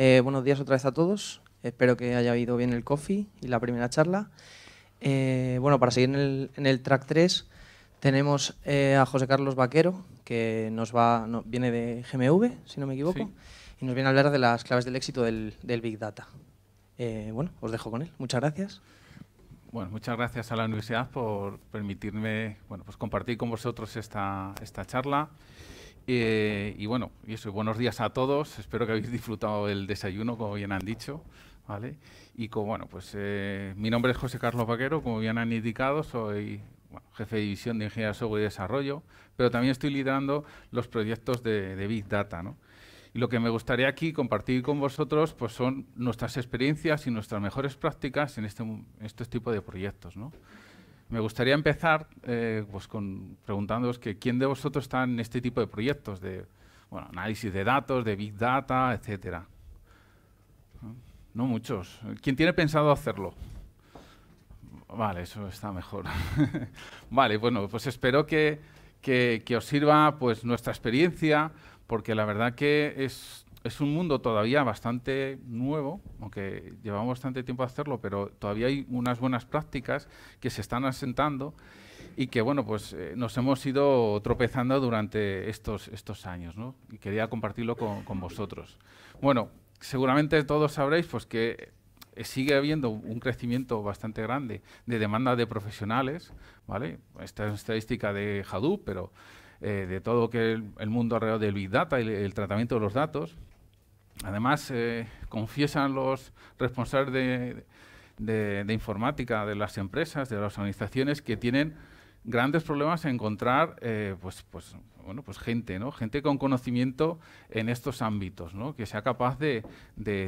Eh, buenos días otra vez a todos. Espero que haya ido bien el coffee y la primera charla. Eh, bueno, para seguir en el, track 3 tenemos eh, a José Carlos Vaquero, que nos va, viene de GMV, si no me equivoco, y nos viene a hablar de las claves del éxito del, Big Data. bueno, os dejo con él. Muchas gracias. Bueno, muchas gracias a la universidad por permitirme bueno, pues compartir con vosotros esta, esta charla. Eh, y bueno, y eso, buenos días a todos. Espero que habéis disfrutado el desayuno, como bien han dicho. ¿vale? Y como, bueno, pues eh, mi nombre es José Carlos Vaquero, como bien han indicado, soy jefe de división de Ingeniería Software y Desarrollo, pero también estoy liderando los proyectos de, Big Data. ¿no? Y lo que me gustaría aquí compartir con vosotros pues, son nuestras experiencias y nuestras mejores prácticas en, este, este tipo de proyectos. ¿no? Me gustaría empezar eh, pues con, preguntándoos que quién de vosotros está en este tipo de proyectos de bueno, análisis de datos, de big data, etcétera. No muchos. ¿Quién tiene pensado hacerlo? Vale, eso está mejor. vale, bueno, pues espero que, que, os sirva pues nuestra experiencia, porque la verdad que es es un mundo todavía bastante nuevo, aunque llevamos bastante tiempo a hacerlo, pero todavía hay unas buenas prácticas que se están asentando y que bueno, pues eh, nos hemos ido tropezando durante estos, estos años, ¿no? Y quería compartirlo con, vosotros. Bueno, seguramente todos sabréis pues que sigue habiendo un crecimiento bastante grande de demanda de profesionales, ¿vale? Esta es una estadística de Hadoop, pero eh, de todo que el, mundo alrededor del Big Data y el, tratamiento de los datos. Además, eh, confiesan los responsables de, informática de las empresas, de las organizaciones, que tienen grandes problemas en encontrar eh, pues, pues, pues, gente, ¿no? gente con conocimiento en estos ámbitos, ¿no? que sea capaz de,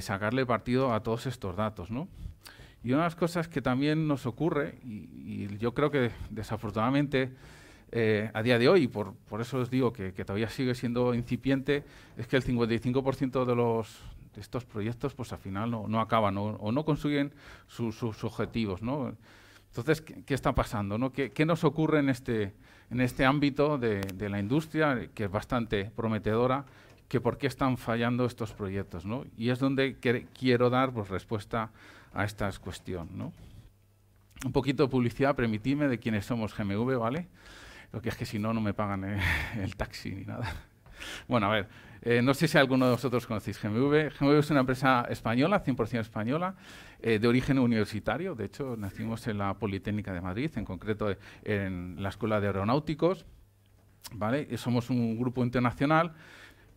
sacarle partido a todos estos datos. ¿no? Y una de las cosas que también nos ocurre, y yo creo que desafortunadamente eh, a día de hoy, por, eso os digo que, todavía sigue siendo incipiente, es que el 55% de los estos proyectos pues al final no, acaban o, no consiguen sus objetivos. Entonces, ¿qué, está pasando? ¿Qué, nos ocurre en este, este ámbito de, la industria, que es bastante prometedora, que por qué están fallando estos proyectos? Y es donde quiero dar pues, respuesta a esta cuestión. Un poquito de publicidad, permitidme, de quiénes somos GMV, ¿vale? Lo que es que si no, no me pagan eh, el taxi ni nada. Bueno, a ver, eh, no sé si alguno de vosotros conocéis GMV. GMV es una empresa española, 100% española, eh, de origen universitario. De hecho, nacimos en la Politécnica de Madrid, en concreto en la Escuela de Aeronáuticos. ¿vale? somos un grupo internacional.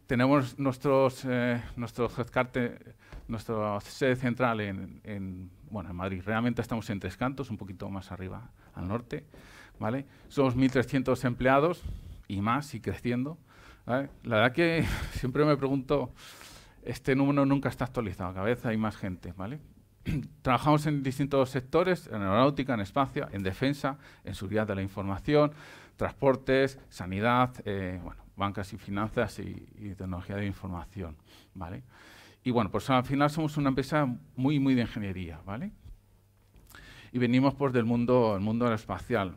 Tenemos nuestro eh, nuestro nuestra sede central en, en, bueno, en Madrid. Realmente estamos en Tres Cantos, un poquito más arriba al norte. Somos 1.300 empleados y más y creciendo. La verdad que siempre me pregunto, este número nunca está actualizado, cada vez hay más gente, Trabajamos en distintos sectores, en aeronáutica, en espacio, en defensa, en seguridad de la información, transportes, sanidad, eh, bancas y finanzas y, tecnología de información, Y bueno, pues al final somos una empresa muy, muy de ingeniería, Y venimos pues del mundo, el mundo aeroespacial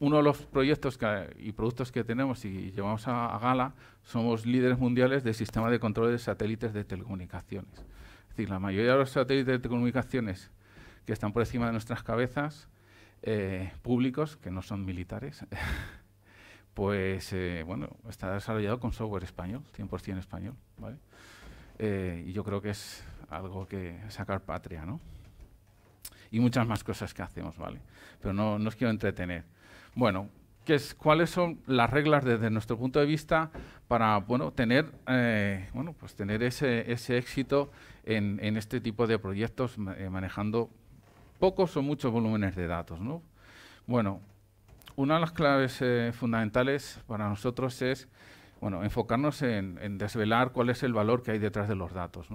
uno de los proyectos y productos que tenemos y llevamos a, gala somos líderes mundiales del sistema de control de satélites de telecomunicaciones. Es decir, la mayoría de los satélites de telecomunicaciones que están por encima de nuestras cabezas, eh, públicos, que no son militares, pues eh, bueno, está desarrollado con software español, 100% español. Eh, y yo creo que es algo que sacar patria, Y muchas más cosas que hacemos, ¿vale? Pero no, no os quiero entretener. Bueno, ¿cuáles son las reglas desde nuestro punto de vista para bueno, tener, eh, pues tener ese, éxito en, este tipo de proyectos eh, manejando pocos o muchos volúmenes de datos? Bueno, una de las claves eh, fundamentales para nosotros es enfocarnos en, desvelar cuál es el valor que hay detrás de los datos.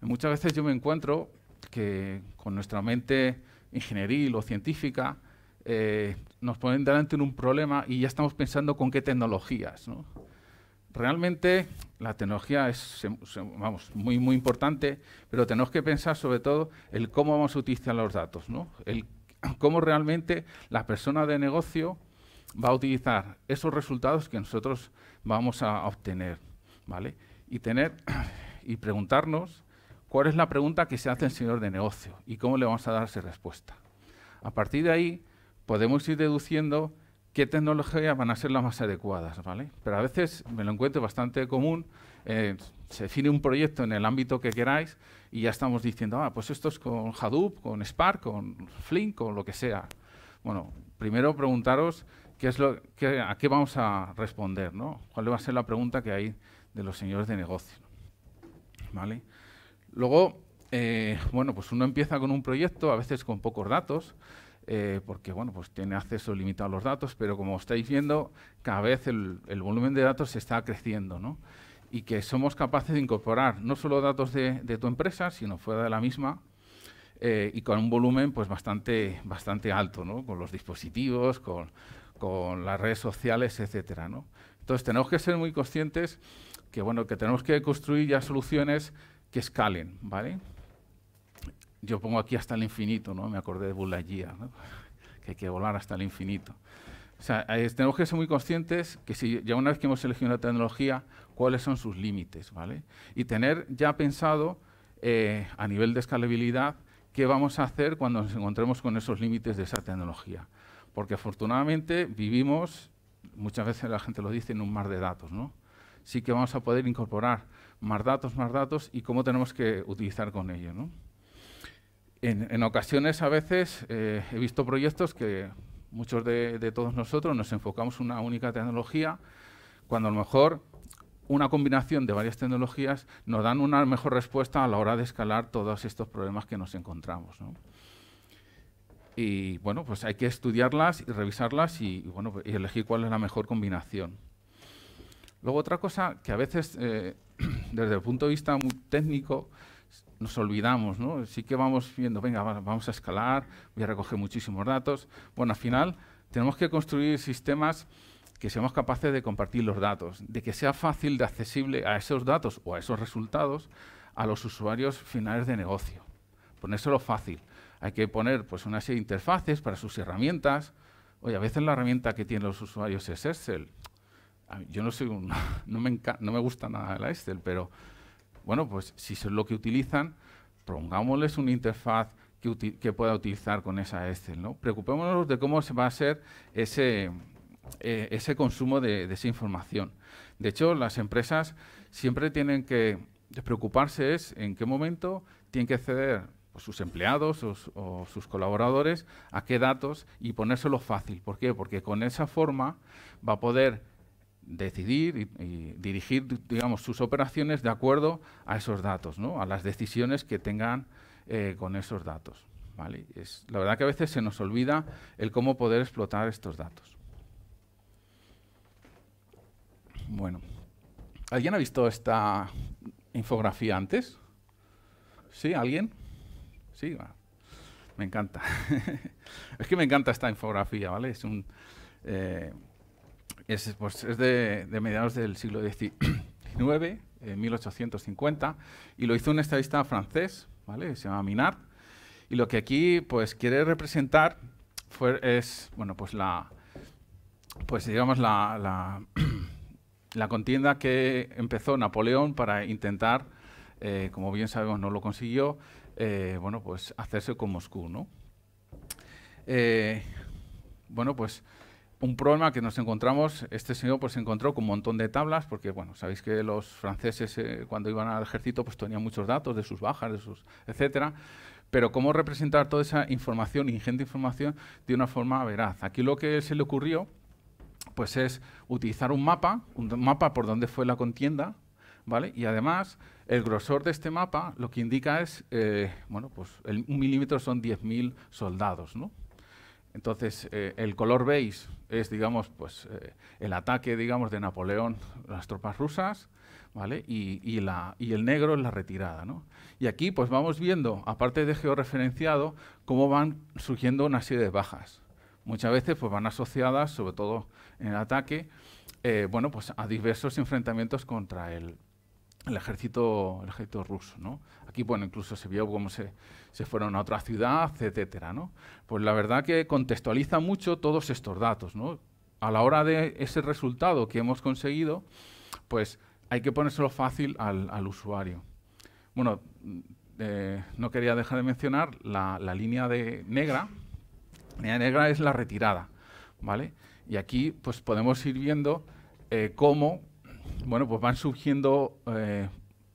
Muchas veces yo me encuentro que con nuestra mente ingenieril o científica eh, nos ponen delante en un problema y ya estamos pensando con qué tecnologías. Realmente la tecnología es vamos, muy, muy importante, pero tenemos que pensar sobre todo el cómo vamos a utilizar los datos, ¿no? el cómo realmente la persona de negocio va a utilizar esos resultados que nosotros vamos a obtener. ¿vale? Y, tener y preguntarnos cuál es la pregunta que se hace el señor de negocio y cómo le vamos a dar esa respuesta. A partir de ahí, podemos ir deduciendo qué tecnologías van a ser las más adecuadas, ¿vale? Pero a veces me lo encuentro bastante común, eh, se define un proyecto en el ámbito que queráis y ya estamos diciendo, ah, pues esto es con Hadoop, con Spark, con Flink, con lo que sea. Bueno, primero preguntaros qué es lo, qué, a qué vamos a responder, ¿no? ¿Cuál va a ser la pregunta que hay de los señores de negocio? ¿Vale? Luego, eh, bueno, pues uno empieza con un proyecto, a veces con pocos datos, eh, porque bueno, pues tiene acceso limitado a los datos, pero como estáis viendo, cada vez el, volumen de datos se está creciendo, ¿no? Y que somos capaces de incorporar no solo datos de, tu empresa, sino fuera de la misma, eh, y con un volumen pues bastante, bastante alto, Con los dispositivos, con, las redes sociales, etcétera, Entonces tenemos que ser muy conscientes que que tenemos que construir ya soluciones que escalen, ¿vale? yo pongo aquí hasta el infinito, ¿no? Me acordé de Bulagía, ¿no? que hay que volar hasta el infinito. O sea, tenemos que ser muy conscientes que si ya una vez que hemos elegido una tecnología, cuáles son sus límites, ¿vale? Y tener ya pensado eh, a nivel de escalabilidad qué vamos a hacer cuando nos encontremos con esos límites de esa tecnología. Porque afortunadamente vivimos, muchas veces la gente lo dice, en un mar de datos, ¿no? Sí que vamos a poder incorporar más datos, más datos y cómo tenemos que utilizar con ello, ¿no? en, ocasiones, a veces, eh, he visto proyectos que muchos de, todos nosotros nos enfocamos en una única tecnología, cuando a lo mejor una combinación de varias tecnologías nos dan una mejor respuesta a la hora de escalar todos estos problemas que nos encontramos. Y bueno, pues hay que estudiarlas y revisarlas y, bueno, y elegir cuál es la mejor combinación. Luego otra cosa que a veces, eh, desde el punto de vista muy técnico, nos olvidamos, ¿no? Sí que vamos viendo, venga, vamos a escalar, voy a recoger muchísimos datos. Bueno, al final tenemos que construir sistemas que seamos capaces de compartir los datos, de que sea fácil de accesible a esos datos o a esos resultados a los usuarios finales de negocio. Ponérselo fácil. Hay que poner pues, una serie de interfaces para sus herramientas. Oye, a veces la herramienta que tienen los usuarios es Excel. yo no soy un... no, me no me gusta nada la Excel, pero bueno, pues si eso es lo que utilizan, pongámosles una interfaz que, pueda utilizar con esa Excel. ¿no? Preocupémonos de cómo se va a ser ese, eh, ese consumo de, esa información. De hecho, las empresas siempre tienen que preocuparse es en qué momento tienen que ceder sus empleados o, o, sus colaboradores a qué datos y ponérselo fácil. ¿Por qué? Porque con esa forma va a poder decidir y, dirigir, digamos, sus operaciones de acuerdo a esos datos, ¿no? A las decisiones que tengan eh, con esos datos, ¿vale? Es, la verdad que a veces se nos olvida el cómo poder explotar estos datos. Bueno, ¿alguien ha visto esta infografía antes? ¿Sí? ¿Alguien? Sí, me encanta. es que me encanta esta infografía, ¿vale? Es un... Eh, es, pues, de, mediados del siglo XIX, en 1850, y lo hizo un estadista francés, ¿vale? se llama Minard, y lo que aquí pues, quiere representar fue, es bueno, pues la, pues, digamos, la, la, contienda que empezó Napoleón para intentar, eh, como bien sabemos no lo consiguió, eh, bueno, pues hacerse con Moscú. ¿no? Eh, bueno, pues un problema que nos encontramos, este señor pues se encontró con un montón de tablas, porque bueno, sabéis que los franceses eh, cuando iban al ejército pues tenían muchos datos de sus bajas, de sus etcétera, pero cómo representar toda esa información, ingente información, de una forma veraz. Aquí lo que se le ocurrió pues es utilizar un mapa, un mapa por donde fue la contienda, ¿vale? Y además, el grosor de este mapa lo que indica es, eh, bueno, pues un milímetro son 10.000 soldados, ¿no? Entonces, eh, el color beige es, digamos, pues, eh, el ataque, digamos, de Napoleón a las tropas rusas, ¿vale? Y, la, el negro es la retirada, ¿no? Y aquí, pues, vamos viendo, aparte de georreferenciado, cómo van surgiendo una serie de bajas. Muchas veces, pues, van asociadas, sobre todo en el ataque, eh, bueno, pues, a diversos enfrentamientos contra el, ejército, el ejército ruso, ¿no? Aquí, bueno, incluso se vio cómo se se fueron a otra ciudad, etcétera. ¿no? Pues la verdad que contextualiza mucho todos estos datos. ¿no? A la hora de ese resultado que hemos conseguido, pues hay que ponérselo fácil al, usuario. Bueno, mm, eh, no quería dejar de mencionar la, línea de negra. La línea negra es la retirada, ¿vale? Y aquí pues podemos ir viendo eh, cómo, bueno, pues van surgiendo eh,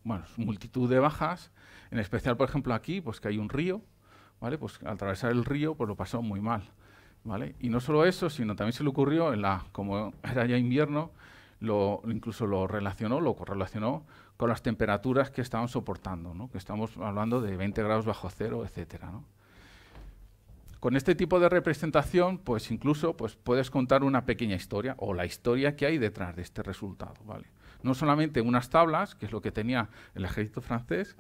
bueno, multitud de bajas en especial, por ejemplo, aquí, pues que hay un río, ¿vale? Pues al atravesar el río, pues lo pasó muy mal, ¿vale? Y no solo eso, sino también se le ocurrió, en la, como era ya invierno, lo, incluso lo relacionó, lo correlacionó con las temperaturas que estaban soportando, ¿no? que estamos hablando de 20 grados bajo cero, etcétera, ¿no? Con este tipo de representación, pues incluso pues, puedes contar una pequeña historia o la historia que hay detrás de este resultado. ¿vale? No solamente unas tablas, que es lo que tenía el ejército francés,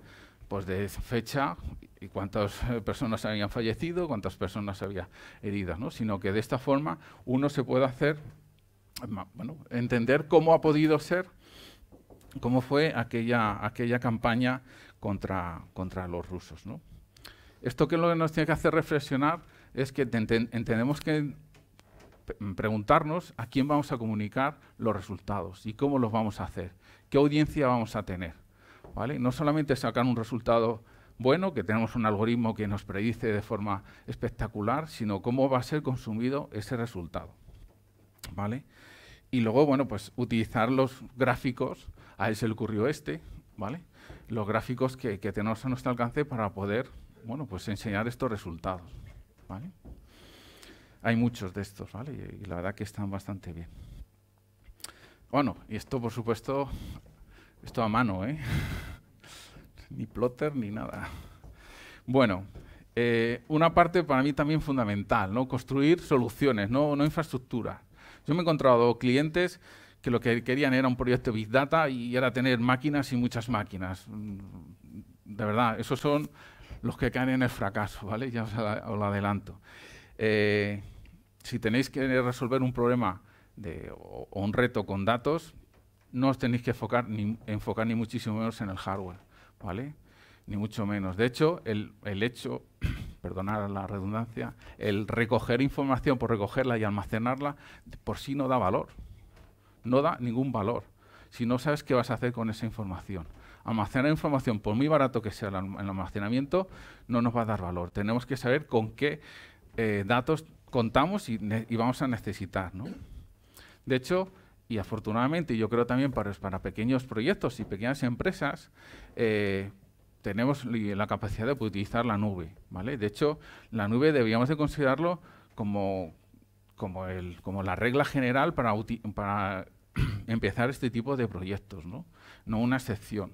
pues de fecha y cuántas eh, personas habían fallecido, cuántas personas había heridas, ¿no? sino que de esta forma uno se puede hacer, entender cómo ha podido ser, cómo fue aquella, aquella campaña contra, contra los rusos. Esto que lo que nos tiene que hacer reflexionar es que entendemos que preguntarnos a quién vamos a comunicar los resultados y cómo los vamos a hacer, qué audiencia vamos a tener. No solamente sacar un resultado bueno, que tenemos un algoritmo que nos predice de forma espectacular, sino cómo va a ser consumido ese resultado. ¿Vale? Y luego, bueno, pues utilizar los gráficos, a él se le ocurrió este, ¿vale? Los gráficos que, que tenemos a nuestro alcance para poder, bueno, pues enseñar estos resultados, ¿vale? Hay muchos de estos, ¿vale? y la verdad que están bastante bien. Bueno, y esto, por supuesto, esto a mano, ¿eh? ni plotter ni nada. Bueno, eh, una parte para mí también fundamental, ¿no? Construir soluciones, no, infraestructura. Yo me he encontrado clientes que lo que querían era un proyecto Big Data y era tener máquinas y muchas máquinas. Mm, de verdad, esos son los que caen en el fracaso, ¿vale? Ya os, lo adelanto. Eh, si tenéis que resolver un problema o un reto con datos, no os tenéis que enfocar ni, enfocar ni muchísimo menos en el hardware, ¿vale? Ni mucho menos. De hecho, el, el hecho, perdonar la redundancia, el recoger información por recogerla y almacenarla por sí no da valor. No da ningún valor. Si no sabes qué vas a hacer con esa información almacenar información, por muy barato que sea el almacenamiento, no nos va a dar valor. Tenemos que saber con qué eh, datos contamos y, y, vamos a necesitar. ¿no? De hecho, y afortunadamente, yo creo también para, pequeños proyectos y pequeñas empresas, eh, tenemos la capacidad de utilizar la nube, ¿vale? De hecho, la nube deberíamos de considerarlo como, como, como la regla general para, para empezar este tipo de proyectos, ¿no? No una excepción.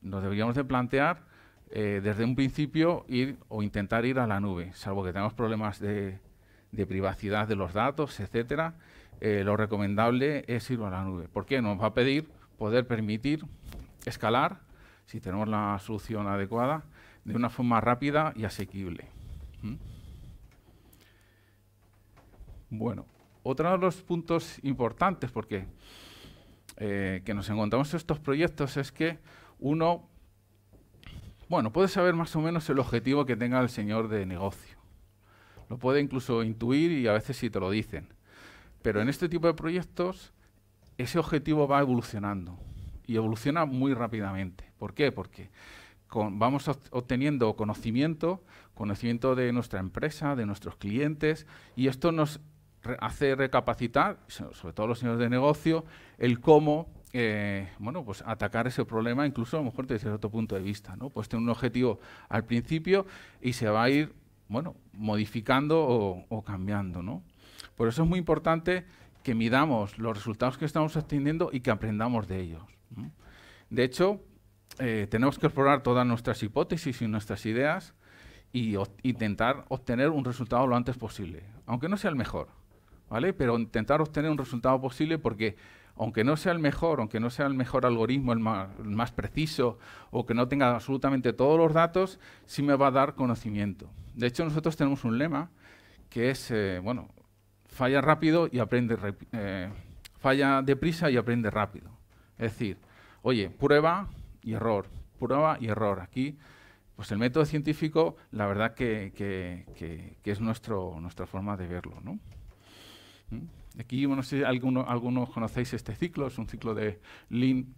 Nos deberíamos de plantear eh, desde un principio ir o intentar ir a la nube, salvo que tengamos problemas de, privacidad de los datos, etcétera, eh, lo recomendable es ir a la nube. ¿Por qué? Nos va a pedir poder permitir escalar, si tenemos la solución adecuada, de una forma rápida y asequible. ¿Mm? Bueno, otro de los puntos importantes porque eh, que nos encontramos en estos proyectos es que uno, bueno, puede saber más o menos el objetivo que tenga el señor de negocio. Lo puede incluso intuir y a veces sí te lo dicen. Pero en este tipo de proyectos ese objetivo va evolucionando y evoluciona muy rápidamente. ¿Por qué? Porque vamos obteniendo conocimiento, conocimiento de nuestra empresa, de nuestros clientes, y esto nos hace recapacitar, sobre todo los señores de negocio, el cómo eh, bueno, pues atacar ese problema, incluso a lo mejor desde otro punto de vista. ¿no? Pues tener un objetivo al principio y se va a ir bueno, modificando o, o cambiando. ¿no? Por eso es muy importante que midamos los resultados que estamos obteniendo y que aprendamos de ellos. De hecho, eh, tenemos que explorar todas nuestras hipótesis y nuestras ideas y intentar obtener un resultado lo antes posible, aunque no sea el mejor, ¿vale? Pero intentar obtener un resultado posible porque aunque no sea el mejor, aunque no sea el mejor algoritmo, el más, preciso, o que no tenga absolutamente todos los datos, sí me va a dar conocimiento. De hecho, nosotros tenemos un lema que es, eh, bueno, falla rápido y aprende, eh, falla deprisa y aprende rápido. Es decir, oye, prueba y error, prueba y error. Aquí, pues el método científico, la verdad que, es nuestro, nuestra forma de verlo. ¿no? ¿Mm? Aquí, bueno, si alguno, algunos conocéis este ciclo, es un ciclo de Lean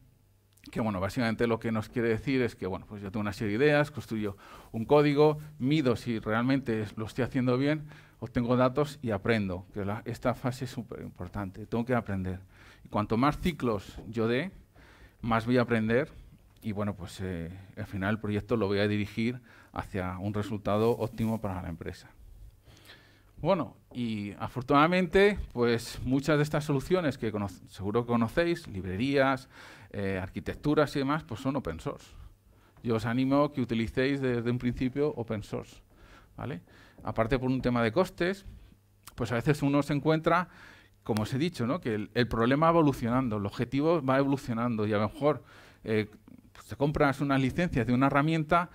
que bueno, básicamente lo que nos quiere decir es que bueno, pues yo tengo una serie de ideas, construyo un código, mido si realmente lo estoy haciendo bien obtengo datos y aprendo, que esta fase es súper importante, tengo que aprender. Y cuanto más ciclos yo dé, más voy a aprender y bueno, pues eh, al final el proyecto lo voy a dirigir hacia un resultado óptimo para la empresa. Bueno, y afortunadamente, pues muchas de estas soluciones que seguro conocéis, librerías, eh, arquitecturas y demás, pues son open source. Yo os animo a que utilicéis desde un principio open source, ¿vale? aparte por un tema de costes, pues a veces uno se encuentra, como os he dicho, que el, problema va evolucionando, el objetivo va evolucionando y a lo mejor eh, se pues compran te compras unas licencias de una herramienta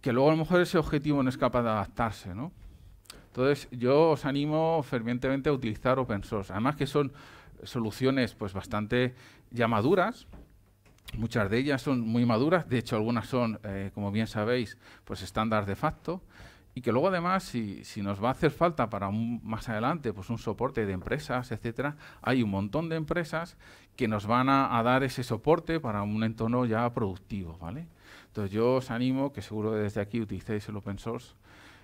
que luego a lo mejor ese objetivo no es capaz de adaptarse. Entonces yo os animo fervientemente a utilizar open source, además que son soluciones pues bastante ya maduras, Muchas de ellas son muy maduras, de hecho algunas son, eh, como bien sabéis, pues estándar de facto y que luego además, si, nos va a hacer falta para más adelante pues un soporte de empresas, etcétera, hay un montón de empresas que nos van a, dar ese soporte para un entorno ya productivo, ¿vale? Entonces yo os animo que seguro desde aquí utilicéis el open source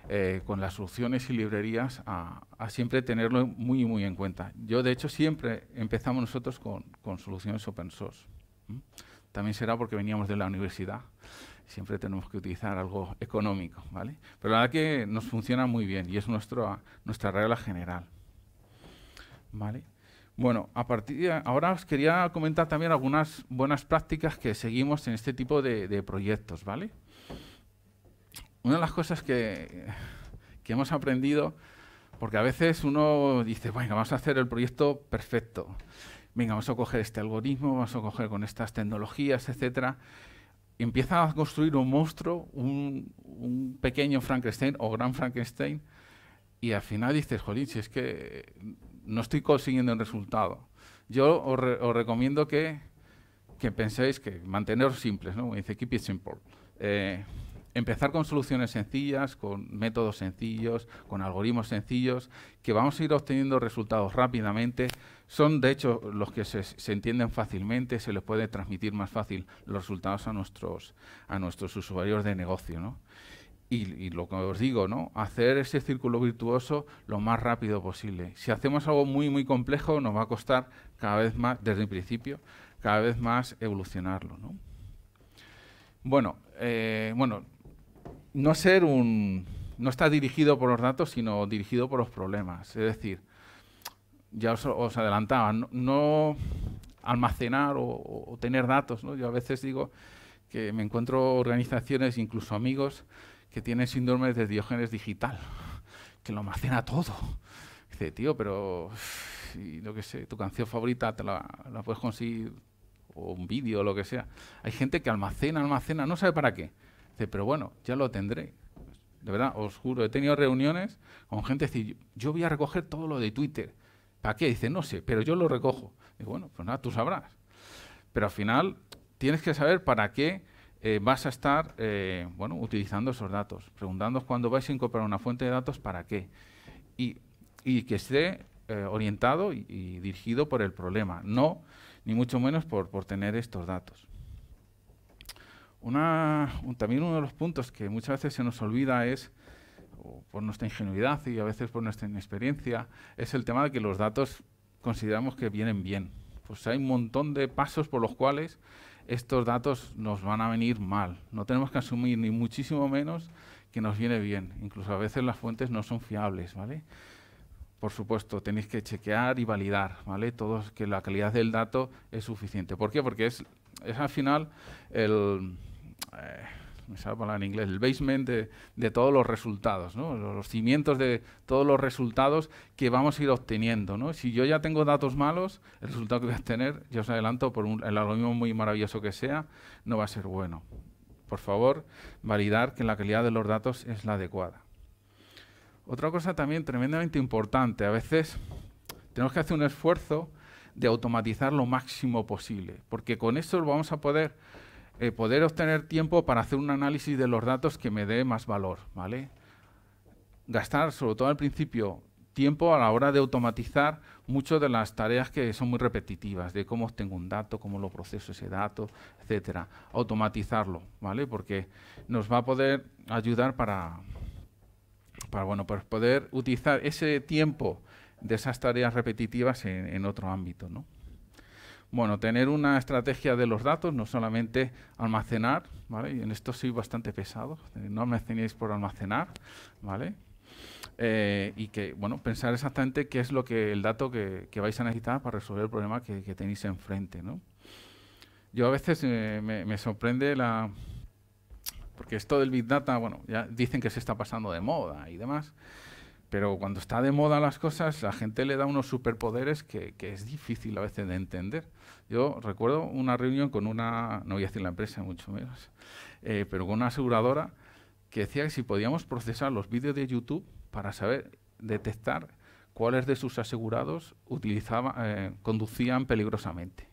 eh, con las soluciones y librerías a, siempre tenerlo muy, muy en cuenta. Yo, de hecho, siempre empezamos nosotros con, soluciones open source. También será porque veníamos de la universidad siempre tenemos que utilizar algo económico, ¿vale? Pero la verdad que nos funciona muy bien y es nuestra regla general, ¿vale? Bueno, a partir ahora os quería comentar también algunas buenas prácticas que seguimos en este tipo de, proyectos, ¿vale? Una de las cosas que, hemos aprendido, porque a veces uno dice, bueno, vamos a hacer el proyecto perfecto venga, vamos a coger este algoritmo, vamos a coger con estas tecnologías, etcétera empieza a construir un monstruo, un, pequeño Frankenstein o gran Frankenstein, y al final dices, jolín, es que no estoy consiguiendo un resultado. Yo os, recomiendo que, que, penséis que manteneros simples, ¿no? Dice, keep it simple. Eh, empezar con soluciones sencillas, con métodos sencillos, con algoritmos sencillos, que vamos a ir obteniendo resultados rápidamente son, de hecho, los que se, entienden fácilmente, se les puede transmitir más fácil los resultados a nuestros, a nuestros usuarios de negocio. ¿no? Y, lo que os digo, ¿no? hacer ese círculo virtuoso lo más rápido posible. Si hacemos algo muy, muy complejo, nos va a costar cada vez más, desde el principio, cada vez más evolucionarlo. Bueno, eh, bueno, no ser un... no está dirigido por los datos, sino dirigido por los problemas. Es decir, ya os, adelantaba, no, almacenar o, tener datos. ¿no? Yo a veces digo que me encuentro organizaciones, incluso amigos, que tienen síndrome de diógenes digital, que lo almacena todo. Dice, tío, pero y lo que sé, tu canción favorita te la, puedes conseguir, o un vídeo, o lo que sea. Hay gente que almacena, almacena, no sabe para qué. Dice, pero bueno, ya lo tendré. De verdad, os juro, he tenido reuniones con gente que yo voy a recoger todo lo de Twitter ¿Para qué? Dice, no sé, pero yo lo recojo. Digo, bueno, pues nada, tú sabrás. Pero al final tienes que saber para qué eh, vas a estar eh, bueno, utilizando esos datos. Preguntándoos cuando vais a incorporar una fuente de datos, para qué. Y, que esté eh, orientado y, dirigido por el problema, no ni mucho menos por, tener estos datos. también uno de los puntos que muchas veces se nos olvida es por nuestra ingenuidad y a veces por nuestra inexperiencia, es el tema de que los datos consideramos que vienen bien. Pues hay un montón de pasos por los cuales estos datos nos van a venir mal. No tenemos que asumir ni muchísimo menos que nos viene bien. Incluso a veces las fuentes no son fiables, ¿vale? Por supuesto, tenéis que chequear y validar, ¿vale? Todos que la calidad del dato es suficiente. ¿Por qué? Porque es, es al final el... Eh, me en inglés, el basement de, todos los resultados, los cimientos de todos los resultados que vamos a ir obteniendo. Si yo ya tengo datos malos, el resultado que voy a tener, yo os adelanto, por un, el algoritmo muy maravilloso que sea, no va a ser bueno. Por favor, validar que la calidad de los datos es la adecuada. Otra cosa también tremendamente importante, a veces tenemos que hacer un esfuerzo de automatizar lo máximo posible, porque con eso vamos a poder eh, poder obtener tiempo para hacer un análisis de los datos que me dé más valor, ¿vale? Gastar, sobre todo al principio, tiempo a la hora de automatizar muchas de las tareas que son muy repetitivas, de cómo obtengo un dato, cómo lo proceso ese dato, etcétera. Automatizarlo, ¿vale? Porque nos va a poder ayudar para, para bueno, pues poder utilizar ese tiempo de esas tareas repetitivas en, en otro ámbito, ¿no? Bueno, tener una estrategia de los datos, no solamente almacenar, ¿vale? Y en esto soy bastante pesado, eh, no almacenéis por almacenar, ¿vale? Eh, y que, bueno, pensar exactamente qué es lo que el dato que, vais a necesitar para resolver el problema que, tenéis enfrente, ¿no? Yo a veces eh, me, sorprende la, porque esto del Big Data, bueno, ya dicen que se está pasando de moda y demás, pero cuando está de moda las cosas, la gente le da unos superpoderes que, que es difícil a veces de entender. Yo recuerdo una reunión con una, no voy a decir la empresa, mucho menos, eh, pero con una aseguradora que decía que si podíamos procesar los vídeos de YouTube para saber, detectar cuáles de sus asegurados eh, conducían peligrosamente.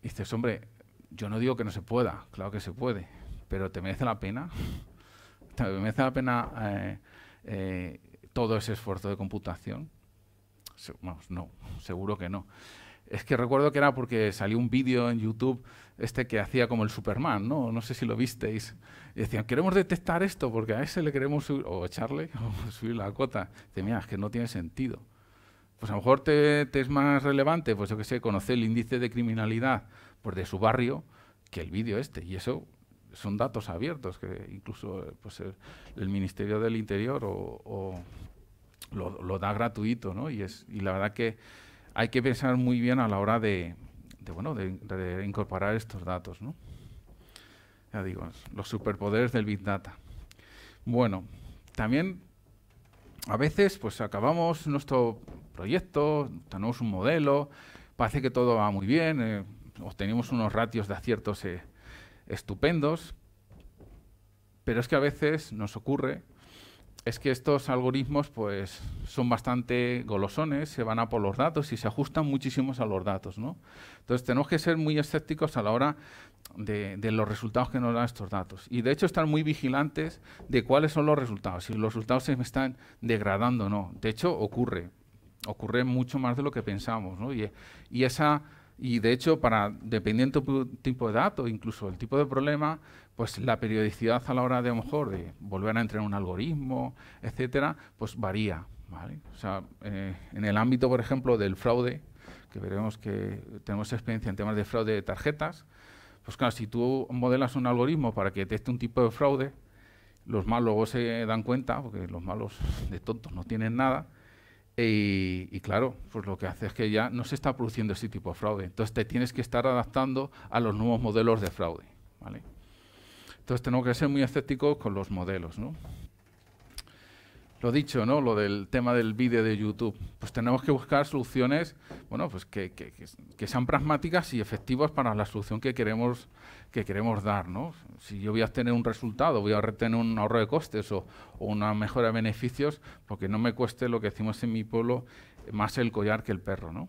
Y dices, hombre, yo no digo que no se pueda, claro que se puede, pero ¿te merece la pena? ¿Te merece la pena eh, todo ese esfuerzo de computación? no, seguro que no. Es que recuerdo que era porque salió un vídeo en YouTube este que hacía como el Superman, ¿no? No sé si lo visteis. Y decían, queremos detectar esto porque a ese le queremos o echarle, o subir la cota. Dice, mira, es que no tiene sentido. Pues a lo mejor te, es más relevante, pues yo qué sé, conocer el índice de criminalidad pues de su barrio que el vídeo este. Y eso son datos abiertos que incluso pues, el, Ministerio del Interior lo, da gratuito, ¿no? Y, es, y la verdad que hay que pensar muy bien a la hora de, bueno, de, incorporar estos datos. ¿no? Ya digo, los superpoderes del Big Data. Bueno, también a veces pues acabamos nuestro proyecto, tenemos un modelo, parece que todo va muy bien, eh, obtenemos unos ratios de aciertos eh, estupendos, pero es que a veces nos ocurre es que estos algoritmos pues, son bastante golosones, se van a por los datos y se ajustan muchísimos a los datos. ¿no? Entonces tenemos que ser muy escépticos a la hora de, los resultados que nos dan estos datos. Y de hecho estar muy vigilantes de cuáles son los resultados, si los resultados se están degradando o no. De hecho ocurre, ocurre mucho más de lo que pensamos. ¿no? y esa y de hecho, para, dependiendo del tipo de dato, incluso el tipo de problema, pues la periodicidad a la hora de mejor de volver a entrar en un algoritmo, etcétera, pues varía. ¿vale? O sea, eh, en el ámbito, por ejemplo, del fraude, que veremos que tenemos experiencia en temas de fraude de tarjetas, pues si tú modelas un algoritmo para que detecte un tipo de fraude, los malos luego se dan cuenta, porque los malos de tontos no tienen nada, y, claro, pues lo que hace es que ya no se está produciendo ese tipo de fraude. Entonces te tienes que estar adaptando a los nuevos modelos de fraude. ¿vale? Entonces tenemos que ser muy escépticos con los modelos. ¿no? lo dicho, ¿no? Lo del tema del vídeo de YouTube. Pues tenemos que buscar soluciones, bueno, pues que, sean pragmáticas y efectivas para la solución que queremos, que queremos dar, ¿no? Si yo voy a obtener un resultado, voy a obtener un ahorro de costes o, una mejora de beneficios, porque no me cueste lo que decimos en mi pueblo, más el collar que el perro, ¿no?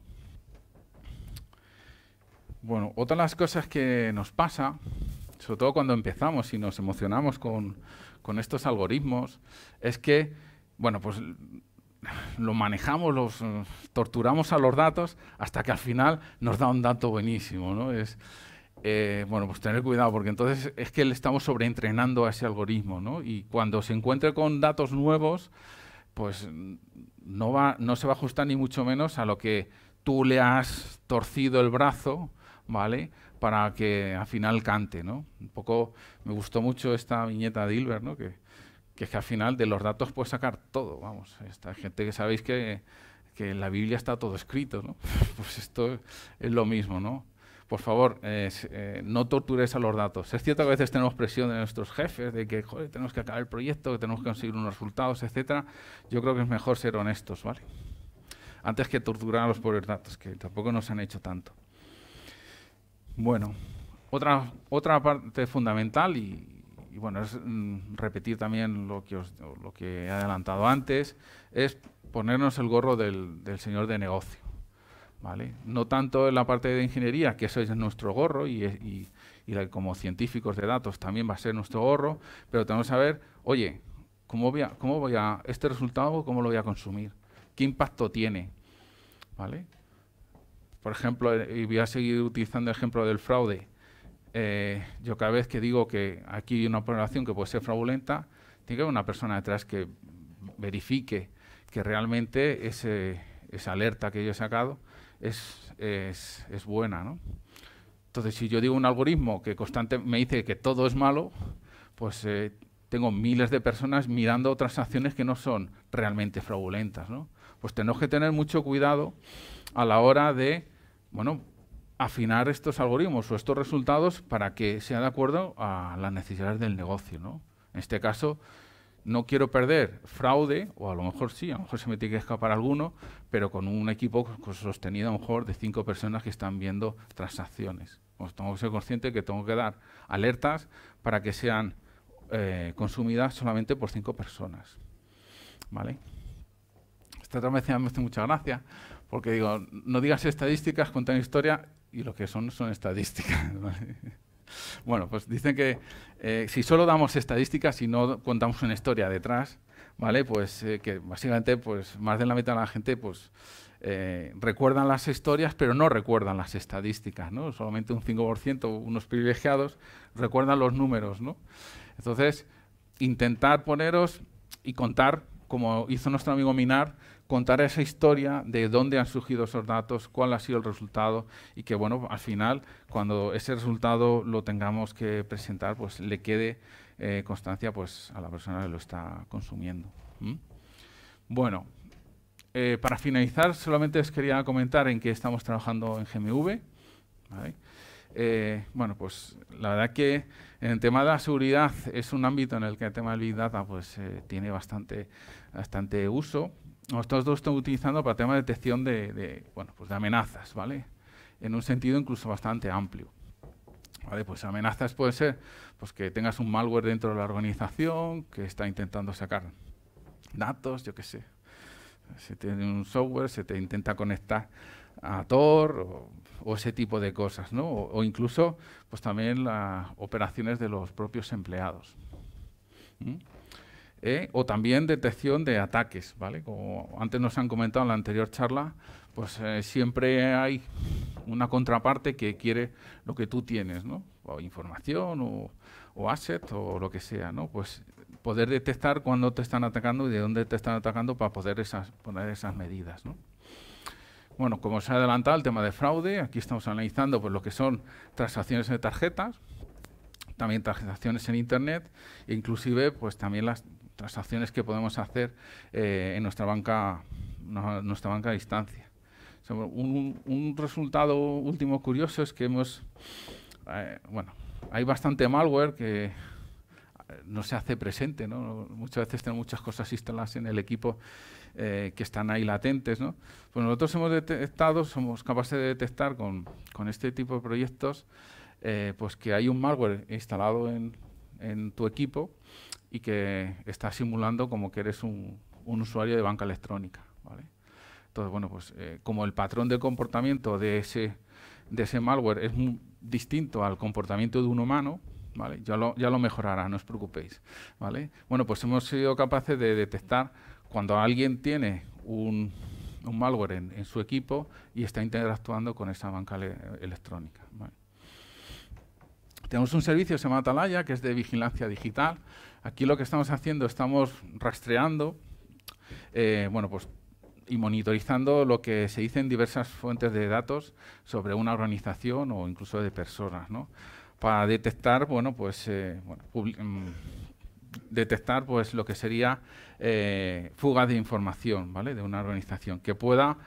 Bueno, otra de las cosas que nos pasa, sobre todo cuando empezamos y nos emocionamos con estos algoritmos, es que bueno, pues lo manejamos, los eh, torturamos a los datos hasta que al final nos da un dato buenísimo, ¿no? Es, eh, bueno, pues tener cuidado, porque entonces es que le estamos sobreentrenando a ese algoritmo, ¿no? Y cuando se encuentre con datos nuevos, pues no, va, no se va a ajustar ni mucho menos a lo que tú le has torcido el brazo, ¿vale? Para que al final cante, ¿no? Un poco, me gustó mucho esta viñeta de Hilbert, ¿no? Que, que es que al final de los datos puedes sacar todo, vamos, esta gente que sabéis que, que en la Biblia está todo escrito, ¿no? pues esto es lo mismo, ¿no? Por favor, eh, eh, no torturéis a los datos. Es cierto que a veces tenemos presión de nuestros jefes, de que tenemos que acabar el proyecto, que tenemos que conseguir unos resultados, etcétera. Yo creo que es mejor ser honestos, ¿vale? Antes que torturar a los pobres datos, que tampoco nos han hecho tanto. Bueno, otra, otra parte fundamental, y, y bueno, es mm, repetir también lo que, lo que he adelantado antes, es ponernos el gorro del, señor de negocio. ¿vale? No tanto en la parte de ingeniería, que eso es nuestro gorro y, como científicos de datos también va a ser nuestro gorro, pero tenemos que ver oye, ¿cómo voy a, cómo voy a este resultado, cómo lo voy a consumir? ¿Qué impacto tiene? ¿Vale? Por ejemplo, eh, y voy a seguir utilizando el ejemplo del fraude. Eh, yo cada vez que digo que aquí hay una operación que puede ser fraudulenta, tiene que haber una persona detrás que verifique que realmente esa alerta que yo he sacado es, es, es buena. ¿no? Entonces, si yo digo un algoritmo que constantemente me dice que todo es malo, pues eh, tengo miles de personas mirando otras acciones que no son realmente fraudulentas. ¿no? Pues tenemos que tener mucho cuidado a la hora de bueno, afinar estos algoritmos o estos resultados para que sea de acuerdo a las necesidades del negocio. En este caso, no quiero perder fraude, o a lo mejor sí, a lo mejor se me tiene que escapar alguno, pero con un equipo sostenido a lo mejor de cinco personas que están viendo transacciones. Pues tengo que ser consciente que tengo que dar alertas para que sean eh, consumidas solamente por cinco personas. ¿Vale? Esta otra vez me hace mucha gracia, porque digo, no digas estadísticas, cuenta historia y lo que son son estadísticas. Bueno, pues dicen que eh, si solo damos estadísticas y no contamos una historia detrás, ¿vale? Pues eh, que básicamente pues, más de la mitad de la gente pues, eh, recuerdan las historias, pero no recuerdan las estadísticas, ¿no? Solamente un 5%, unos privilegiados, recuerdan los números, ¿no? Entonces, intentar poneros y contar, como hizo nuestro amigo Minar, contar esa historia de dónde han surgido esos datos, cuál ha sido el resultado y que, bueno, al final, cuando ese resultado lo tengamos que presentar, pues le quede eh, constancia pues, a la persona que lo está consumiendo. Bueno, eh, para finalizar, solamente os quería comentar en qué estamos trabajando en GMV. Eh, bueno, pues la verdad que en el tema de la seguridad es un ámbito en el que el tema de Big Data ah, pues, tiene bastante, bastante uso estos dos están utilizando para tema de detección de, bueno, pues de amenazas, ¿vale? En un sentido incluso bastante amplio. Vale, pues amenazas pueden ser pues, que tengas un malware dentro de la organización que está intentando sacar datos, yo qué sé. Se tiene un software, se te intenta conectar a Tor o, ese tipo de cosas, ¿no? O, incluso pues, también las operaciones de los propios empleados. ¿eh? o también detección de ataques, ¿vale? Como antes nos han comentado en la anterior charla, pues eh, siempre hay una contraparte que quiere lo que tú tienes, ¿no? O información o, asset o lo que sea, ¿no? Pues poder detectar cuándo te están atacando y de dónde te están atacando para poder esas, poner esas medidas, ¿no? Bueno, como se ha adelantado el tema de fraude, aquí estamos analizando pues, lo que son transacciones de tarjetas, también transacciones en Internet, e inclusive pues, también las transacciones que podemos hacer eh, en nuestra banca, nuestra banca a distancia. un, resultado último curioso es que hemos, eh, bueno, hay bastante malware que eh, no se hace presente, Muchas veces tenemos muchas cosas instaladas en el equipo que están ahí latentes, Pues nosotros hemos detectado, somos capaces de detectar con, este tipo de proyectos, pues que hay un malware instalado en, en tu equipo y que está simulando como que eres un, usuario de banca electrónica. ¿vale? Entonces, bueno, pues eh, como el patrón de comportamiento de ese, de ese malware es distinto al comportamiento de un humano, ¿vale? ya, lo, ya lo mejorará, no os preocupéis. ¿vale? Bueno, pues hemos sido capaces de detectar cuando alguien tiene un, un malware en, su equipo y está interactuando con esa banca electrónica. Tenemos un servicio se llama Atalaya, que es de vigilancia digital, Aquí lo que estamos haciendo, estamos rastreando, eh, bueno, pues y monitorizando lo que se dice en diversas fuentes de datos sobre una organización o incluso de personas, ¿no? Para detectar, bueno, pues, eh, mm, detectar pues lo que sería eh, fuga de información, De una organización que pueda,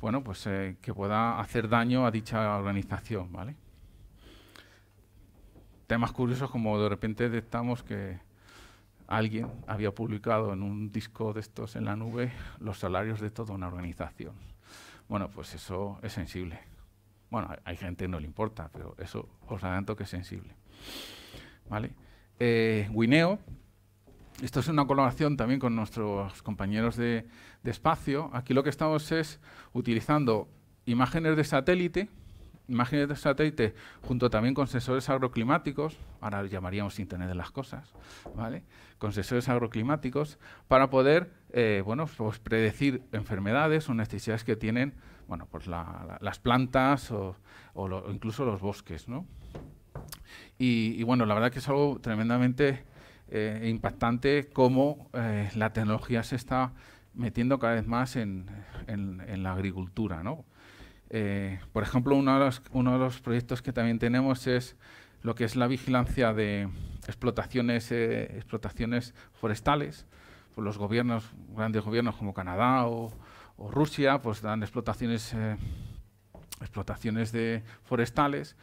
bueno, pues eh, que pueda hacer daño a dicha organización, ¿vale? Temas curiosos como de repente detectamos que alguien había publicado en un disco de estos en la nube los salarios de toda una organización. Bueno, pues eso es sensible. Bueno, hay gente que no le importa, pero eso os adelanto que es sensible. ¿Vale? Eh, esto es una colaboración también con nuestros compañeros de, de espacio. Aquí lo que estamos es utilizando imágenes de satélite imágenes de satélite junto también con sensores agroclimáticos, ahora llamaríamos Internet de las Cosas, ¿vale? con sensores agroclimáticos para poder eh, bueno, pues predecir enfermedades o necesidades que tienen bueno, pues las plantas o, incluso los bosques. ¿no? Y, bueno, la verdad que es algo tremendamente eh, impactante cómo eh, la tecnología se está metiendo cada vez más en, en la agricultura, ¿no? Eh, por ejemplo, uno de, los, proyectos que también tenemos es lo que es la vigilancia de explotaciones, eh, forestales. Pues los gobiernos, grandes gobiernos como Canadá o, Rusia, pues dan explotaciones, eh, explotaciones de forestales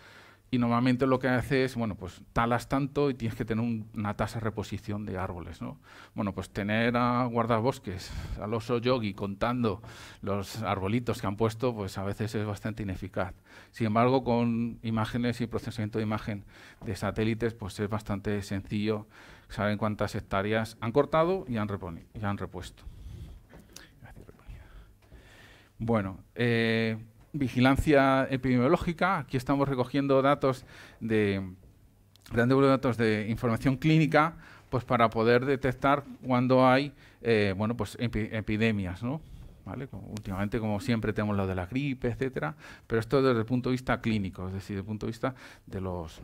y normalmente lo que hace es, bueno, pues talas tanto y tienes que tener una tasa de reposición de árboles, ¿no? Bueno, pues tener a guardabosques, al oso yogi contando los arbolitos que han puesto, pues a veces es bastante ineficaz. Sin embargo, con imágenes y procesamiento de imagen de satélites, pues es bastante sencillo saben cuántas hectáreas han cortado y han, y han repuesto. Bueno, eh, vigilancia epidemiológica. Aquí estamos recogiendo datos de grandes datos de información clínica, pues para poder detectar cuando hay, eh, bueno, pues epidemias, ¿no? últimamente, como siempre, tenemos lo de la gripe, etcétera, pero esto desde el punto de vista clínico, es decir, desde el punto de vista de los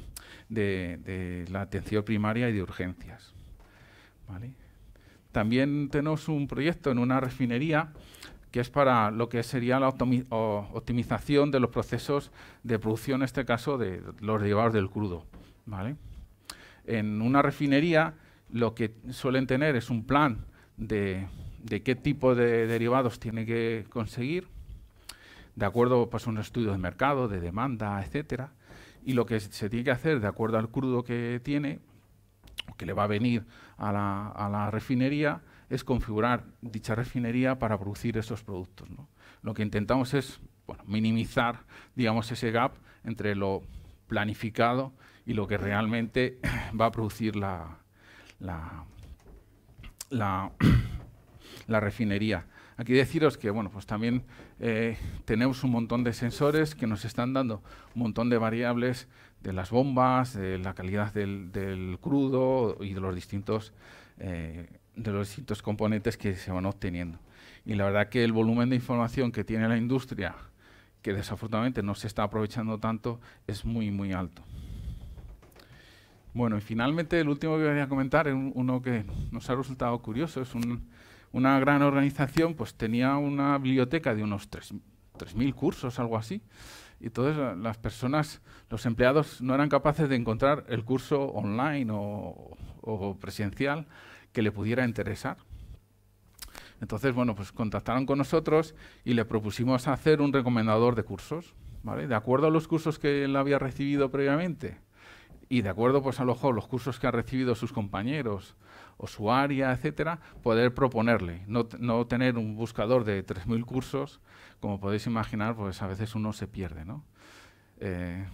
de, la atención primaria y de urgencias. También tenemos un proyecto en una refinería que es para lo que sería la optimización de los procesos de producción, en este caso de los derivados del crudo. En una refinería lo que suelen tener es un plan de, qué tipo de derivados tiene que conseguir, de acuerdo pues, a un estudio de mercado, de demanda, etcétera, y lo que se tiene que hacer de acuerdo al crudo que tiene, que le va a venir a la refinería, es configurar dicha refinería para producir esos productos. Lo que intentamos es minimizar digamos, ese gap entre lo planificado y lo que realmente va a producir la, refinería. Aquí deciros que bueno, pues también eh, tenemos un montón de sensores que nos están dando un montón de variables de las bombas, de la calidad del, crudo y de los distintos eh, de los distintos componentes que se van obteniendo. Y la verdad que el volumen de información que tiene la industria, que desafortunadamente no se está aprovechando tanto, es muy, muy alto. Bueno, y finalmente el último que quería comentar, es uno que nos ha resultado curioso, es una gran organización, pues tenía una biblioteca de unos 3.000 cursos, algo así, y todas las personas, los empleados, no eran capaces de encontrar el curso online o, presencial que le pudiera interesar. Entonces, bueno, pues contactaron con nosotros y le propusimos hacer un recomendador de cursos, ¿vale? De acuerdo a los cursos que él había recibido previamente y de acuerdo, pues a lo mejor, los cursos que han recibido sus compañeros o su área, etcétera, poder proponerle. No, no tener un buscador de 3.000 cursos, como podéis imaginar, pues a veces uno se pierde, ¿no? Eh,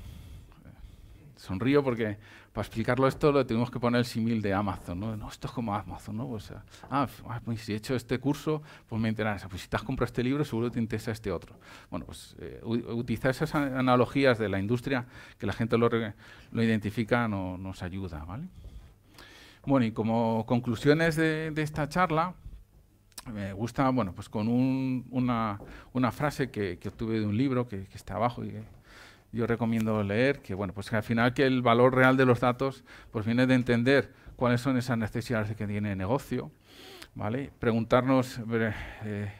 sonrío porque para explicarlo esto le tenemos que poner el símil de Amazon, ¿no? Esto es como Amazon, ¿no? Pues, ah, ah, pues si he hecho este curso, pues me interesa. Pues si te has comprado este libro, seguro te interesa este otro. Bueno, pues eh, utilizar esas analogías de la industria que la gente lo, lo identifica nos ayuda, ¿vale? Bueno, y como conclusiones de, esta charla, me gusta, bueno, pues con una, frase que, obtuve de un libro que, está abajo y que yo recomiendo leer, que bueno, pues que al final que el valor real de los datos pues viene de entender cuáles son esas necesidades que tiene el negocio, ¿vale? Preguntarnos eh,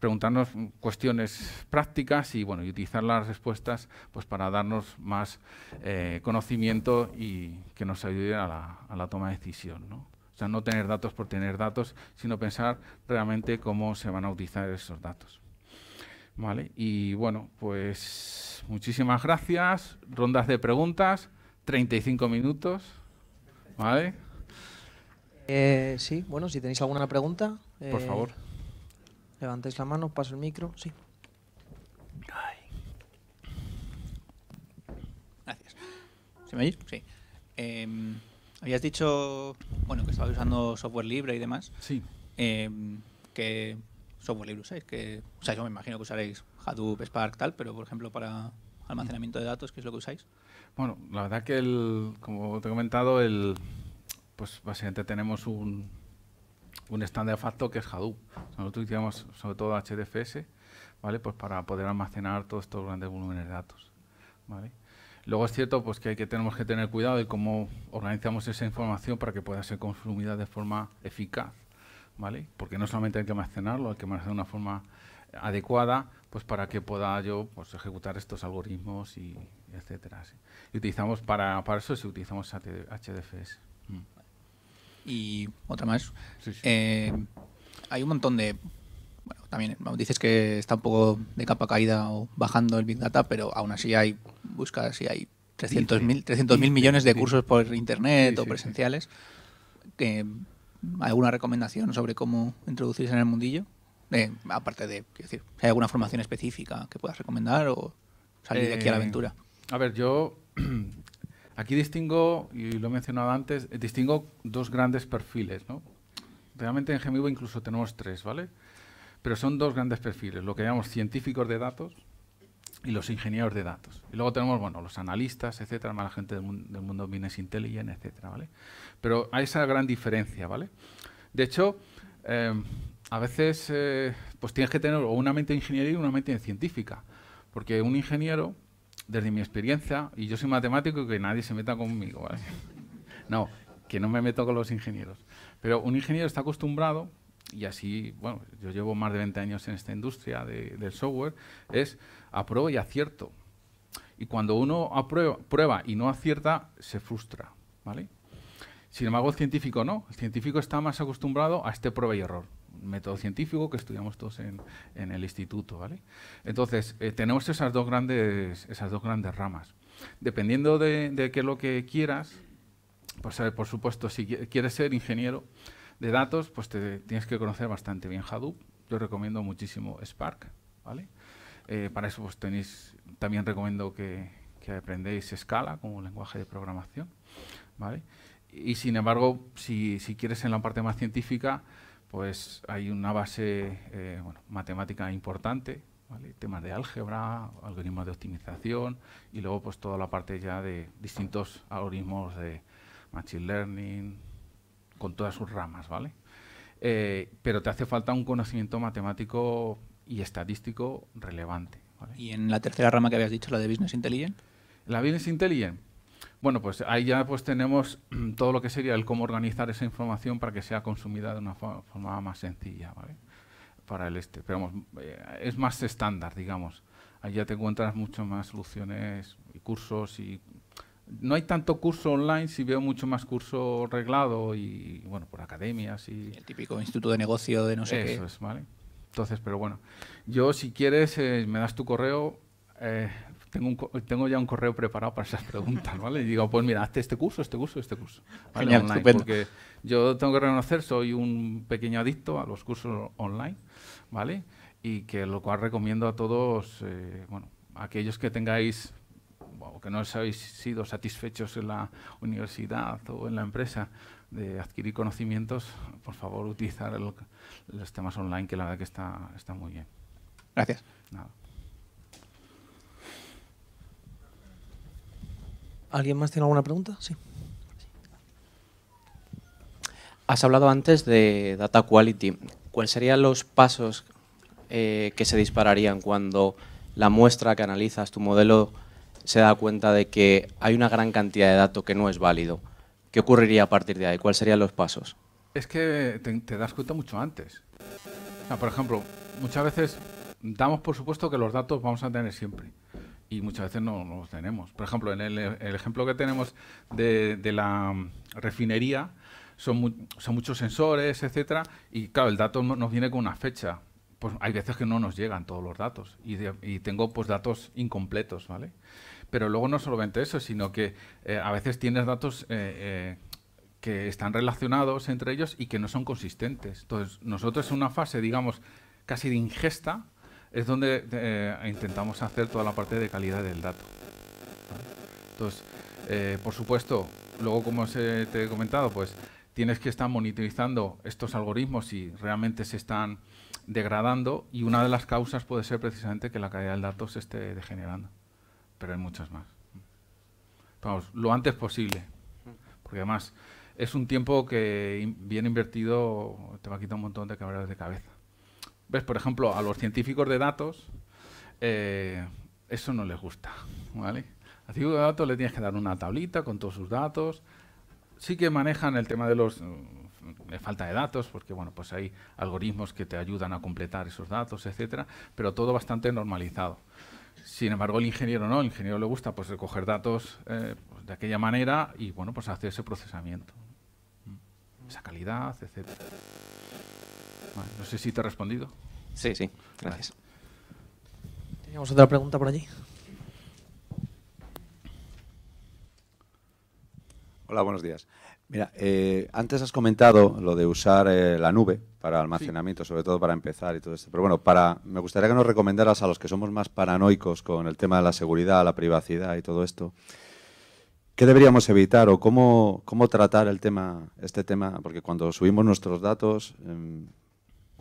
preguntarnos cuestiones prácticas y, bueno, y utilizar las respuestas pues, para darnos más eh, conocimiento y que nos ayude a la, toma de decisión. ¿no? O sea, no tener datos por tener datos, sino pensar realmente cómo se van a utilizar esos datos. Vale, y bueno, pues muchísimas gracias. Rondas de preguntas, 35 minutos. ¿Vale? Eh, sí, bueno, si tenéis alguna pregunta. Por eh, favor. Levantáis la mano, paso el micro, sí. Gracias. ¿Se me oye? Sí. Em, habías dicho, bueno, que estabas usando software libre y demás. Sí. Em, ¿Qué software libre usáis? Que, o sea, yo me imagino que usaréis Hadoop, Spark, tal, pero por ejemplo para almacenamiento de datos, ¿qué es lo que usáis? Bueno, la verdad que, el, como te he comentado, el, pues básicamente tenemos un, un estándar de facto que es Hadoop. Nosotros utilizamos sobre todo HDFS, ¿vale? Pues para poder almacenar todos estos grandes volúmenes de datos, ¿vale? Luego es cierto pues, que, hay que tenemos que tener cuidado de cómo organizamos esa información para que pueda ser consumida de forma eficaz, ¿vale? Porque no solamente hay que almacenarlo, hay que almacenarlo de una forma adecuada pues para que pueda yo pues, ejecutar estos algoritmos y, etcétera. Y utilizamos para, para eso utilizamos HDFS. Mm y otra más. Eh, hay un montón de... Bueno, también dices que está un poco de capa caída o bajando el Big Data, pero aún así hay buscas y hay 300.000 300 millones de cursos por Internet o presenciales. hay ¿Alguna recomendación sobre cómo introducirse en el mundillo? Eh, aparte de, decir, ¿hay alguna formación específica que puedas recomendar o salir de aquí a la eh, aventura? A ver, yo Aquí distingo, y lo he mencionado antes, distingo dos grandes perfiles. ¿no? Realmente en Gemivo incluso tenemos tres, ¿vale? Pero son dos grandes perfiles, lo que llamamos científicos de datos y los ingenieros de datos. Y luego tenemos, bueno, los analistas, etcétera, más la gente del, mundo de mundo business intelligence, etcétera, ¿vale? Pero hay esa gran diferencia, ¿vale? De hecho, eh, a veces eh, pues tienes que tener una mente ingeniería y una mente científica, porque un ingeniero desde mi experiencia, y yo soy matemático que nadie se meta conmigo, No, que no me meto con los ingenieros. Pero un ingeniero está acostumbrado, y así, bueno, yo llevo más de 20 años en esta industria del software, es prueba y acierto. Y cuando uno aprueba, prueba y no acierta, se frustra, ¿vale? Sin embargo, el científico no. El científico está más acostumbrado a este prueba y error método científico que estudiamos todos en, el instituto. ¿vale? Entonces, eh, tenemos esas dos, grandes, esas dos grandes ramas. Dependiendo de, qué es lo que quieras, pues, eh, por supuesto, si quieres ser ingeniero de datos, pues tienes que conocer bastante bien Hadoop. Yo recomiendo muchísimo Spark. ¿vale? Eh, para eso pues, tenéis, también recomiendo que, que aprendéis Scala como lenguaje de programación. ¿vale? Y sin embargo, si, si quieres en la parte más científica, pues hay una base eh, matemática importante, temas de álgebra, algoritmos de optimización y luego pues toda la parte ya de distintos algoritmos de machine learning con todas sus ramas, ¿vale? Eh, pero te hace falta un conocimiento matemático y estadístico relevante. ¿Y en la tercera rama que habías dicho, la de Business Intelligence? La Business Intelligence, bueno, pues ahí ya pues tenemos todo lo que sería el cómo organizar esa información para que sea consumida de una forma, más sencilla, ¿vale? Para el este, pero eh, es más estándar, digamos. Ahí ya te encuentras mucho más soluciones y cursos y no hay tanto curso online, si veo mucho más curso reglado y, bueno, por academias y... El típico instituto de negocio de no sé qué. Eso es, ¿vale? Entonces, pero bueno, yo si quieres eh, me das tu correo, eh, tengo, tengo ya un correo preparado para esas preguntas, ¿vale? Y digo, pues mira, hazte este curso, este curso, este curso. online, estupendo. Porque yo tengo que reconocer, soy un pequeño adicto a los cursos online, ¿vale? Y que lo cual recomiendo a todos, eh, bueno, aquellos que tengáis o que no os habéis sido satisfechos en la universidad o en la empresa de adquirir conocimientos, por favor utilizar los temas online, que la verdad que está, está muy bien. Gracias. Nada. ¿Alguien más tiene alguna pregunta? Sí. Has hablado antes de data quality. ¿Cuáles serían los pasos eh, que se dispararían cuando la muestra que analizas, tu modelo, se da cuenta de que hay una gran cantidad de datos que no es válido? ¿Qué ocurriría a partir de ahí? ¿Cuáles serían los pasos? Es que te, das cuenta mucho antes. por ejemplo, muchas veces damos por supuesto que los datos vamos a tener siempre y muchas veces no, los tenemos. Por ejemplo, en el, ejemplo que tenemos de, la mm, refinería, son, son, muchos sensores, etcétera, y claro, el dato nos viene con una fecha. Pues hay veces que no nos llegan todos los datos y, tengo pues datos incompletos, ¿vale? Pero luego no solamente eso, sino que eh, a veces tienes datos eh, eh, que están relacionados entre ellos y que no son consistentes. Entonces, nosotros en una fase, digamos, casi de ingesta, es donde eh, intentamos hacer toda la parte de calidad del dato. Entonces, eh, por supuesto, luego como te he comentado, pues tienes que estar monitorizando estos algoritmos si realmente se están degradando y una de las causas puede ser precisamente que la calidad del dato se esté degenerando, pero hay muchas más. Vamos, lo antes posible, porque además es un tiempo que bien invertido te va a quitar un montón de cabreras de cabeza. ¿Ves? Por ejemplo, a los científicos de datos, eh, eso no les gusta. ¿vale? Al científico de datos le tienes que dar una tablita con todos sus datos. Sí que manejan el tema de los mm, falta de datos, porque bueno, pues hay algoritmos que te ayudan a completar esos datos, etcétera, pero todo bastante normalizado. Sin embargo, el ingeniero no, el ingeniero le gusta pues recoger datos eh, pues, de aquella manera y bueno, pues hacer ese procesamiento, esa calidad, etc no sé si te ha respondido. Sí, sí, gracias. Teníamos otra pregunta por allí. Hola, buenos días. Mira, eh, antes has comentado lo de usar eh, la nube para almacenamiento, sobre todo para empezar y todo esto. Pero bueno, para, me gustaría que nos recomendaras a los que somos más paranoicos con el tema de la seguridad, la privacidad y todo esto. ¿Qué deberíamos evitar o cómo, cómo tratar el tema, este tema? Porque cuando subimos nuestros datos, em,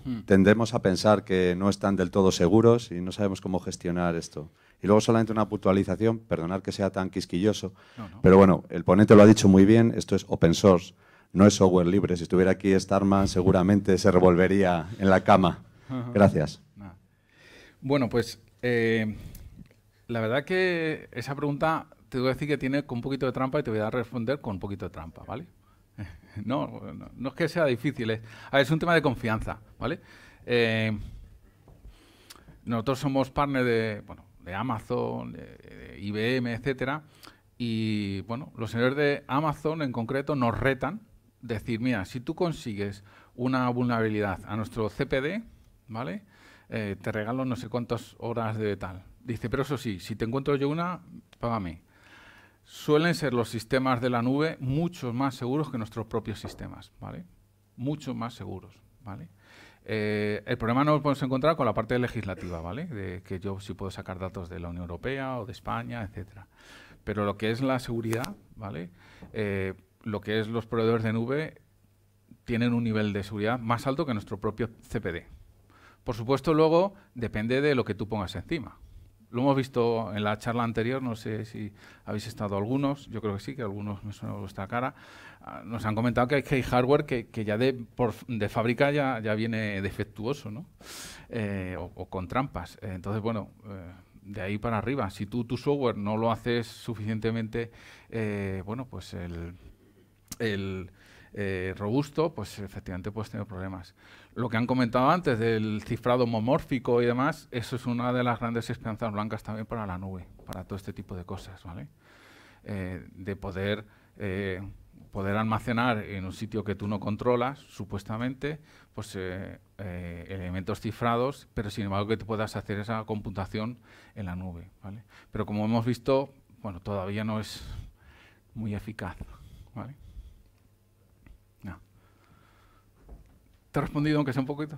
Hmm. Tendemos a pensar que no están del todo seguros y no sabemos cómo gestionar esto. Y luego solamente una puntualización, perdonar que sea tan quisquilloso, pero bueno, el ponente lo ha dicho muy bien, esto es open source, no es software libre. Si estuviera aquí Starman seguramente se revolvería en la cama. Gracias. Bueno, pues eh, la verdad que esa pregunta te voy a decir que tiene un poquito de trampa y te voy a responder con un poquito de trampa, ¿vale? No, no, es que sea difícil, es, es un tema de confianza, ¿vale? Eh, nosotros somos partners de, bueno, de Amazon, IBM, etcétera, y bueno, los señores de Amazon en concreto nos retan decir, mira, si tú consigues una vulnerabilidad a nuestro CPD, ¿vale? Eh, te regalo no sé cuántas horas de tal. Dice, pero eso sí, si te encuentro yo una, págame suelen ser los sistemas de la nube mucho más seguros que nuestros propios sistemas, ¿vale? Mucho más seguros, ¿vale? Eh, el problema no lo podemos encontrar con la parte legislativa, ¿vale? De que yo sí puedo sacar datos de la Unión Europea o de España, etcétera. Pero lo que es la seguridad, ¿vale? Eh, lo que es los proveedores de nube tienen un nivel de seguridad más alto que nuestro propio CPD. Por supuesto, luego depende de lo que tú pongas encima lo hemos visto en la charla anterior, no sé si habéis estado algunos, yo creo que sí, que algunos me suena vuestra cara. Ah, nos han comentado que, que hay hardware que, que ya de, de fábrica ya, ya, viene defectuoso, ¿no? Eh, o, con trampas. Eh, entonces, bueno, eh, de ahí para arriba. Si tú tu software no lo haces suficientemente, bueno, pues el eh, robusto, pues efectivamente puedes tener problemas. Lo que han comentado antes del cifrado homomórfico y demás, eso es una de las grandes esperanzas blancas también para la nube, para todo este tipo de cosas, ¿vale? Eh, de poder, eh, poder almacenar en un sitio que tú no controlas, supuestamente, pues elementos cifrados, pero sin embargo que te puedas hacer esa computación en la nube, ¿vale? Pero como hemos visto, bueno, todavía no es muy eficaz, ¿vale? ¿Te he respondido aunque sea un poquito?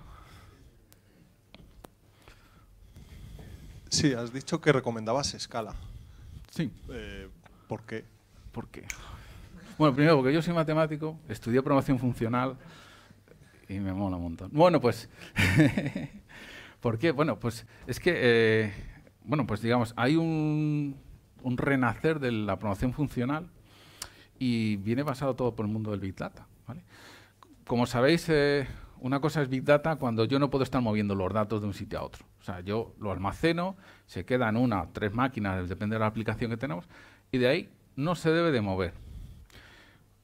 Sí, has dicho que recomendabas escala. Sí. Eh, ¿Por qué? ¿Por qué? Bueno, primero porque yo soy matemático, estudié programación funcional y me mola un montón. Bueno, pues, ¿por qué? Bueno, pues es que, eh, bueno, pues digamos, hay un, renacer de la programación funcional y viene basado todo por el mundo del Big Data, ¿vale? como sabéis, eh, una cosa es Big Data cuando yo no puedo estar moviendo los datos de un sitio a otro. O sea, yo lo almaceno, se quedan una o tres máquinas, depende de la aplicación que tenemos, y de ahí no se debe de mover.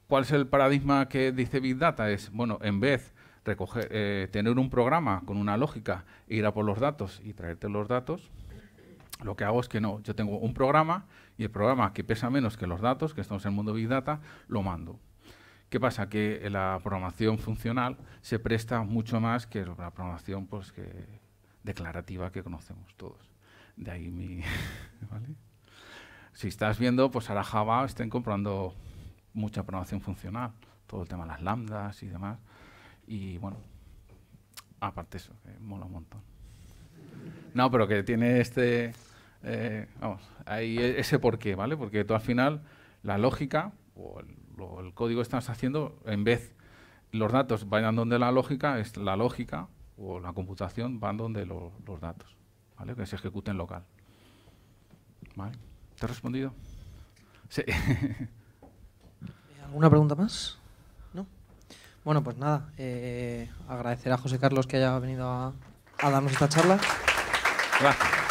¿Cuál es el paradigma que dice Big Data? Es, bueno, en vez de eh, tener un programa con una lógica, e ir a por los datos y traerte los datos, lo que hago es que no, yo tengo un programa y el programa que pesa menos que los datos, que estamos en el mundo Big Data, lo mando. ¿Qué pasa? Que la programación funcional se presta mucho más que la programación pues, que declarativa que conocemos todos. De ahí mi... ¿vale? Si estás viendo, pues ahora Java estén comprando mucha programación funcional, todo el tema de las lambdas y demás. Y bueno, aparte eso, mola un montón. No, pero que tiene este... Eh, vamos, ahí e-, ese porqué, ¿vale? Porque tú al final, la lógica o el el código estás haciendo, en vez los datos vayan donde la lógica, es la lógica o la computación van donde los datos, ¿vale? que se ejecuten local. ¿Vale? ¿Te he respondido? Sí. ¿Alguna pregunta más? No. Bueno, pues nada, eh, agradecer a José Carlos que haya venido a, a darnos esta charla. Gracias.